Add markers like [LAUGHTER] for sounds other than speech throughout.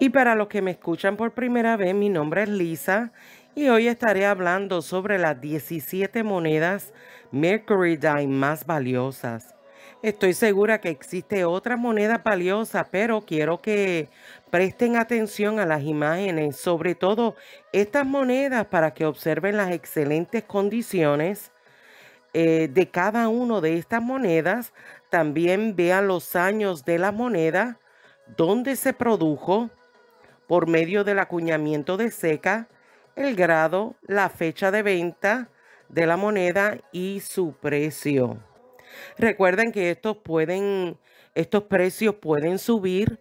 Y para los que me escuchan por primera vez, mi nombre es Lisa y hoy estaré hablando sobre las 17 monedas Mercury Dime más valiosas. Estoy segura que existe otra moneda valiosas, pero quiero que presten atención a las imágenes, sobre todo estas monedas para que observen las excelentes condiciones eh, de cada una de estas monedas. También vean los años de la moneda, dónde se produjo, por medio del acuñamiento de seca, el grado, la fecha de venta de la moneda y su precio. Recuerden que estos, pueden, estos precios pueden subir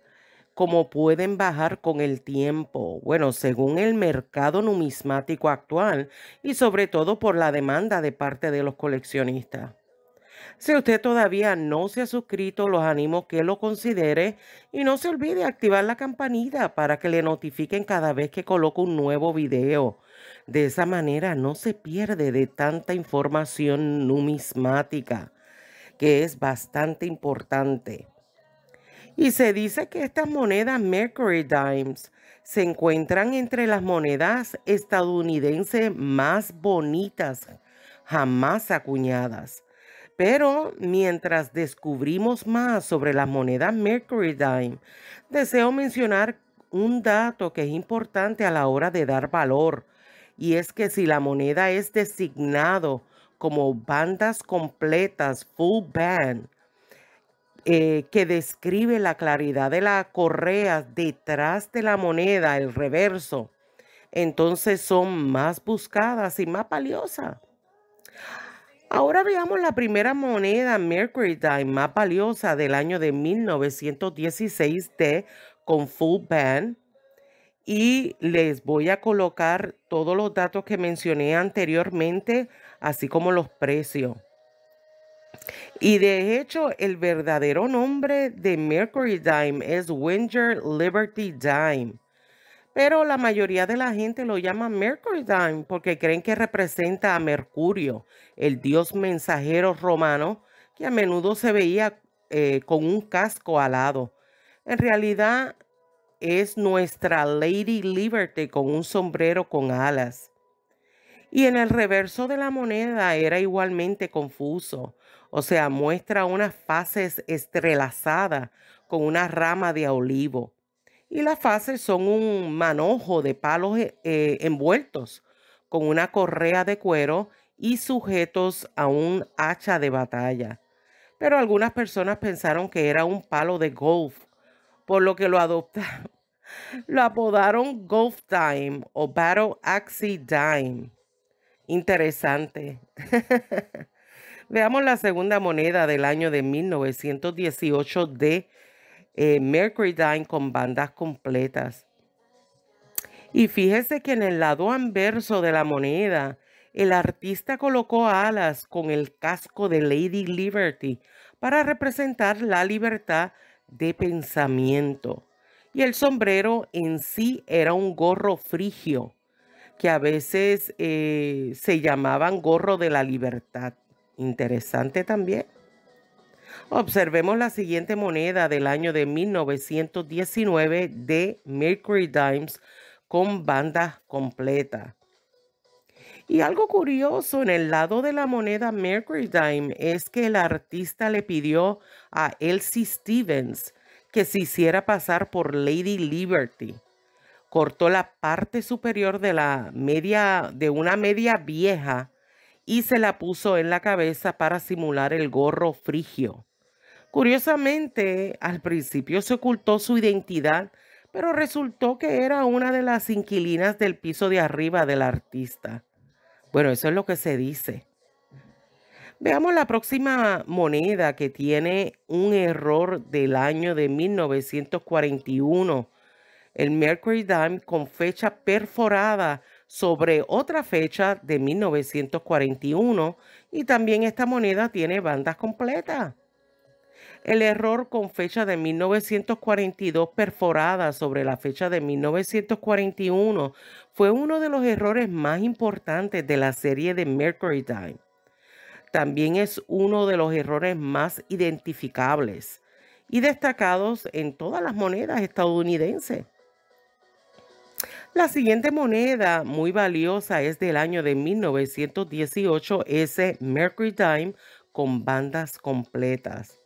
como pueden bajar con el tiempo, bueno, según el mercado numismático actual y sobre todo por la demanda de parte de los coleccionistas. Si usted todavía no se ha suscrito, los animo que lo considere y no se olvide activar la campanita para que le notifiquen cada vez que coloco un nuevo video. De esa manera no se pierde de tanta información numismática, que es bastante importante. Y se dice que estas monedas Mercury Dimes se encuentran entre las monedas estadounidenses más bonitas jamás acuñadas. Pero mientras descubrimos más sobre la moneda Mercury Dime, deseo mencionar un dato que es importante a la hora de dar valor, y es que si la moneda es designado como bandas completas, full band, eh, que describe la claridad de la correa detrás de la moneda, el reverso, entonces son más buscadas y más valiosas. Ahora veamos la primera moneda Mercury Dime más valiosa del año de 1916 t con full band y les voy a colocar todos los datos que mencioné anteriormente, así como los precios. Y de hecho, el verdadero nombre de Mercury Dime es Winger Liberty Dime. Pero la mayoría de la gente lo llama Mercury Dime porque creen que representa a Mercurio, el dios mensajero romano que a menudo se veía eh, con un casco alado. En realidad es nuestra Lady Liberty con un sombrero con alas. Y en el reverso de la moneda era igualmente confuso, o sea, muestra unas fases estrelazadas con una rama de olivo y las fases son un manojo de palos eh, eh, envueltos con una correa de cuero y sujetos a un hacha de batalla. Pero algunas personas pensaron que era un palo de golf, por lo que lo adoptaron. [LAUGHS] Lo apodaron Golf Dime o Battle Axie Dime. Interesante. [LAUGHS] Veamos la segunda moneda del año de 1918 de eh, Mercury Dine con bandas completas. Y fíjese que en el lado anverso de la moneda, el artista colocó alas con el casco de Lady Liberty para representar la libertad de pensamiento. Y el sombrero en sí era un gorro frigio, que a veces eh, se llamaban gorro de la libertad. Interesante también. Observemos la siguiente moneda del año de 1919 de Mercury Dimes con banda completa. Y algo curioso en el lado de la moneda Mercury Dime es que el artista le pidió a Elsie Stevens que se hiciera pasar por Lady Liberty. Cortó la parte superior de, la media, de una media vieja y se la puso en la cabeza para simular el gorro frigio. Curiosamente, al principio se ocultó su identidad, pero resultó que era una de las inquilinas del piso de arriba del artista. Bueno, eso es lo que se dice. Veamos la próxima moneda que tiene un error del año de 1941. El Mercury Dime con fecha perforada sobre otra fecha de 1941 y también esta moneda tiene bandas completas. El error con fecha de 1942 perforada sobre la fecha de 1941 fue uno de los errores más importantes de la serie de Mercury Time. También es uno de los errores más identificables y destacados en todas las monedas estadounidenses. La siguiente moneda muy valiosa es del año de 1918, ese Mercury Dime con bandas completas.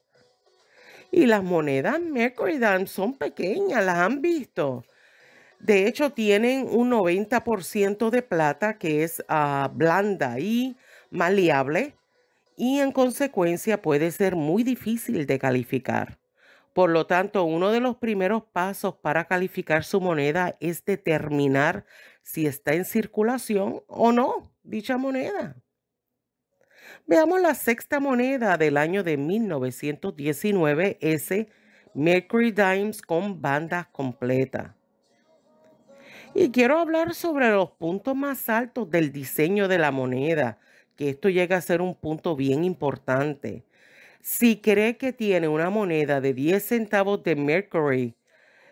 Y las monedas Mercury Dime son pequeñas, las han visto. De hecho, tienen un 90% de plata que es ah, blanda y maleable y en consecuencia puede ser muy difícil de calificar. Por lo tanto, uno de los primeros pasos para calificar su moneda es determinar si está en circulación o no dicha moneda. Veamos la sexta moneda del año de 1919, ese Mercury Dimes con banda completa. Y quiero hablar sobre los puntos más altos del diseño de la moneda, que esto llega a ser un punto bien importante. Si cree que tiene una moneda de 10 centavos de mercury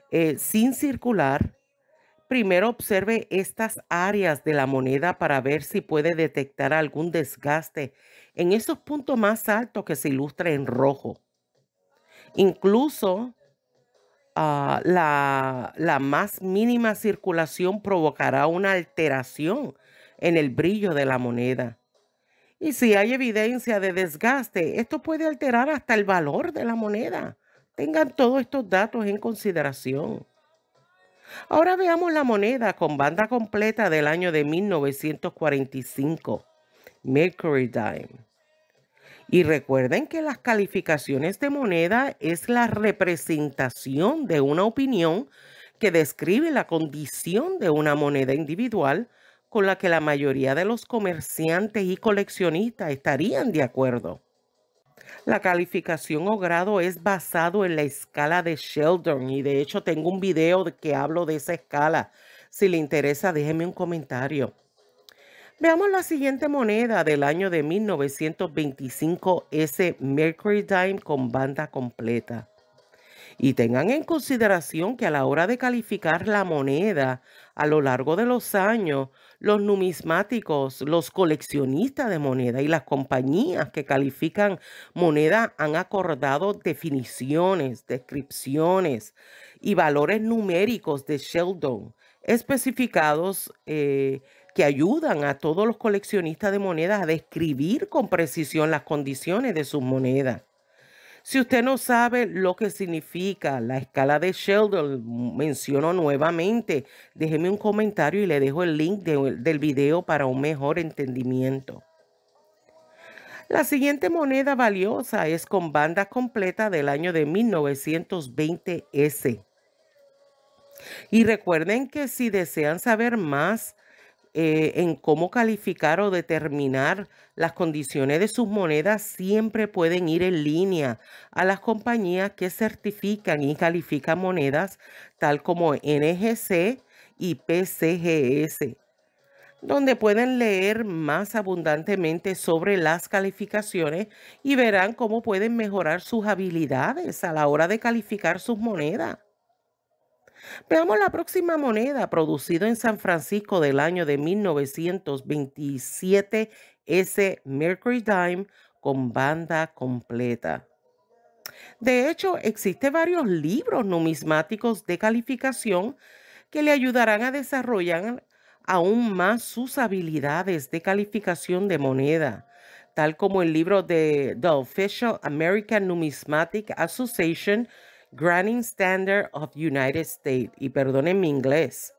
eh, sin circular, primero observe estas áreas de la moneda para ver si puede detectar algún desgaste en esos puntos más altos que se ilustran en rojo. Incluso ah, la, más mínima circulación provocará una alteración en el brillo de la moneda. Y si hay evidencia de desgaste, esto puede alterar hasta el valor de la moneda. Tengan todos estos datos en consideración. Ahora veamos la moneda con banda completa del año de 1945, Mercury Dime. Y recuerden que las calificaciones de moneda es la representación de una opinión que describe la condición de una moneda individual con la que la mayoría de los comerciantes y coleccionistas estarían de acuerdo. La calificación o grado es basado en la escala de Sheldon y de hecho tengo un video que hablo de esa escala. Si le interesa, déjeme un comentario. Veamos la siguiente moneda del año de 1925, ese Mercury Dime con banda completa. Y tengan en consideración que a la hora de calificar la moneda a lo largo de los años, los numismáticos, los coleccionistas de moneda y las compañías que califican moneda han acordado definiciones, descripciones y valores numéricos de Sheldon especificados eh, que ayudan a todos los coleccionistas de monedas a describir con precisión las condiciones de sus monedas. Si usted no sabe lo que significa la escala de Sheldon, menciono nuevamente, déjeme un comentario y le dejo el link del video para un mejor entendimiento. La siguiente moneda valiosa es con banda completa del año de 1920S. Y recuerden que si desean saber más eh, en cómo calificar o determinar las condiciones de sus monedas siempre pueden ir en línea a las compañías que certifican y califican monedas tal como NGC y PCGS, donde pueden leer más abundantemente sobre las calificaciones y verán cómo pueden mejorar sus habilidades a la hora de calificar sus monedas. Veamos la próxima moneda, producida en San Francisco del año de 1927, ese Mercury Dime con banda completa. De hecho, existen varios libros numismáticos de calificación que le ayudarán a desarrollar aún más sus habilidades de calificación de moneda, tal como el libro de The Official American Numismatic Association Granting Standard of United States, y perdonen mi inglés.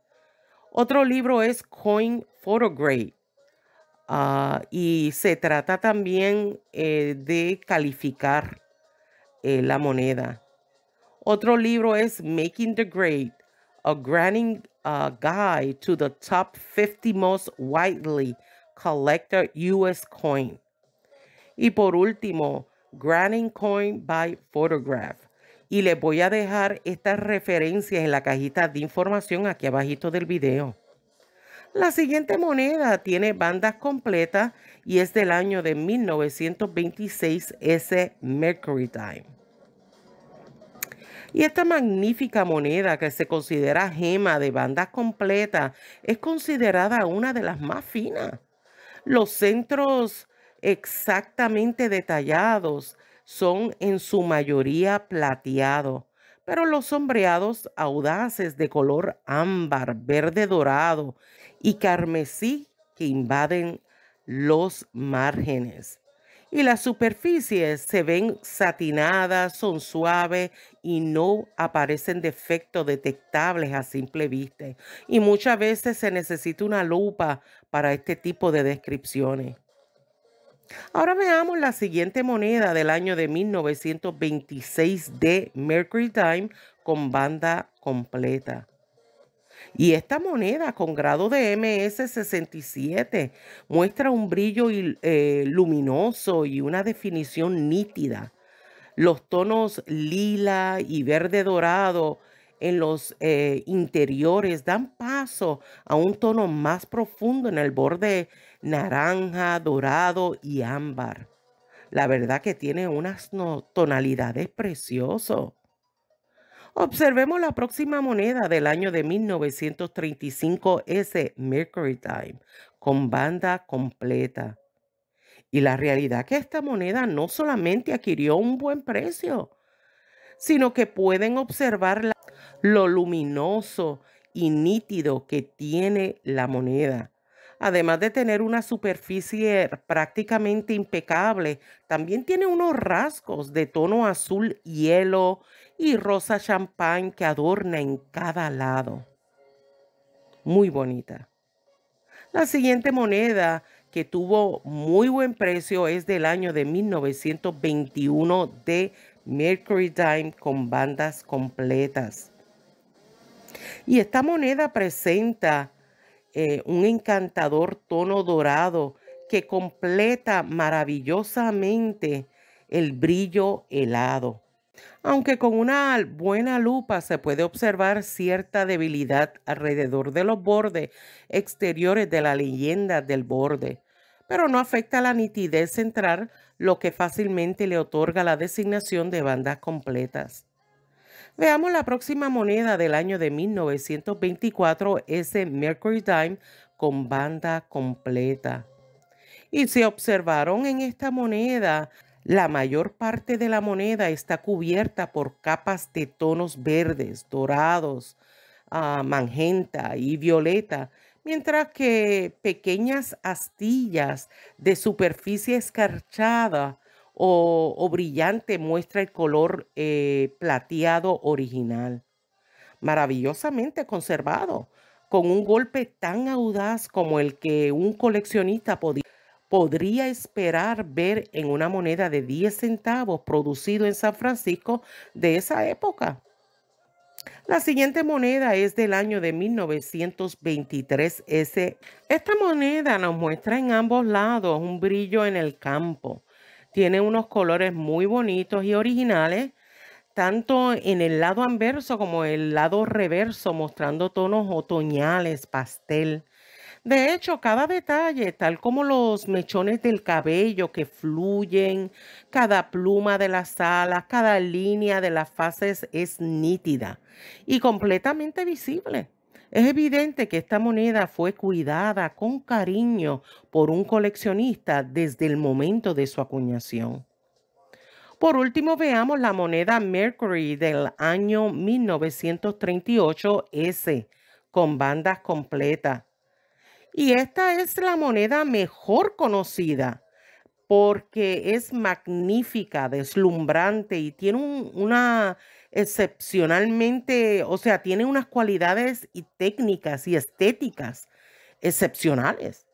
Otro libro es Coin Photograde, ah, y se trata también eh, de calificar eh, la moneda. Otro libro es Making the Grade, a granting guide to the top 50 most widely collected U.S. coin. Y por último, Granting Coin by Photograph y les voy a dejar estas referencias en la cajita de información aquí abajito del video. La siguiente moneda tiene bandas completas y es del año de 1926 S. Mercury Time. Y esta magnífica moneda que se considera gema de bandas completas es considerada una de las más finas. Los centros exactamente detallados son en su mayoría plateados, pero los sombreados audaces de color ámbar, verde dorado y carmesí que invaden los márgenes. Y las superficies se ven satinadas, son suaves y no aparecen defectos detectables a simple vista. Y muchas veces se necesita una lupa para este tipo de descripciones. Ahora veamos la siguiente moneda del año de 1926 de Mercury Time con banda completa. Y esta moneda con grado de MS67 muestra un brillo eh, luminoso y una definición nítida. Los tonos lila y verde dorado en los eh, interiores dan paso a un tono más profundo en el borde naranja, dorado y ámbar. La verdad que tiene unas tonalidades preciosas. Observemos la próxima moneda del año de 1935, s Mercury Time, con banda completa. Y la realidad que esta moneda no solamente adquirió un buen precio, sino que pueden observar lo luminoso y nítido que tiene la moneda. Además de tener una superficie prácticamente impecable, también tiene unos rasgos de tono azul hielo y rosa champán que adorna en cada lado. Muy bonita. La siguiente moneda que tuvo muy buen precio es del año de 1921 de Mercury Dime con bandas completas. Y esta moneda presenta eh, un encantador tono dorado que completa maravillosamente el brillo helado. Aunque con una buena lupa se puede observar cierta debilidad alrededor de los bordes exteriores de la leyenda del borde, pero no afecta la nitidez central, lo que fácilmente le otorga la designación de bandas completas. Veamos la próxima moneda del año de 1924, ese Mercury Dime con banda completa. Y se observaron en esta moneda, la mayor parte de la moneda está cubierta por capas de tonos verdes, dorados, ah, magenta y violeta, mientras que pequeñas astillas de superficie escarchada o, brillante muestra el color eh, plateado original, maravillosamente conservado, con un golpe tan audaz como el que un coleccionista podría esperar ver en una moneda de 10 centavos producido en San Francisco de esa época. La siguiente moneda es del año de 1923. S. Esta moneda nos muestra en ambos lados un brillo en el campo. Tiene unos colores muy bonitos y originales, tanto en el lado anverso como el lado reverso, mostrando tonos otoñales, pastel. De hecho, cada detalle, tal como los mechones del cabello que fluyen, cada pluma de las alas, cada línea de las fases es nítida y completamente visible. Es evidente que esta moneda fue cuidada con cariño por un coleccionista desde el momento de su acuñación. Por último, veamos la moneda Mercury del año 1938S, con bandas completas. Y esta es la moneda mejor conocida porque es magnífica, deslumbrante y tiene una excepcionalmente, o sea, tiene unas cualidades y técnicas y estéticas excepcionales.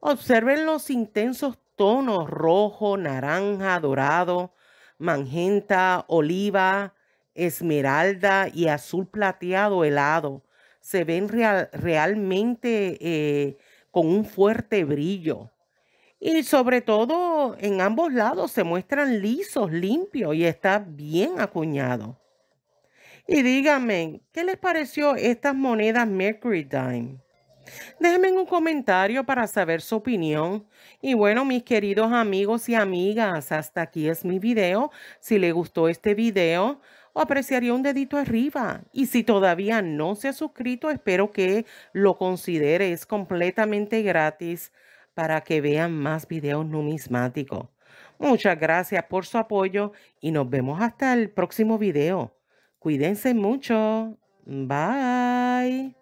Observen los intensos tonos rojo, naranja, dorado, magenta, oliva, esmeralda y azul plateado helado se ven realmente eh, con un fuerte brillo. Y sobre todo en ambos lados se muestran lisos, limpios y está bien acuñado. Y díganme, ¿qué les pareció estas monedas Mercury Dime? Déjenme un comentario para saber su opinión. Y bueno, mis queridos amigos y amigas, hasta aquí es mi video. Si les gustó este video, o apreciaría un dedito arriba. Y si todavía no se ha suscrito, espero que lo considere. Es completamente gratis para que vean más videos numismáticos. Muchas gracias por su apoyo y nos vemos hasta el próximo video. Cuídense mucho. Bye.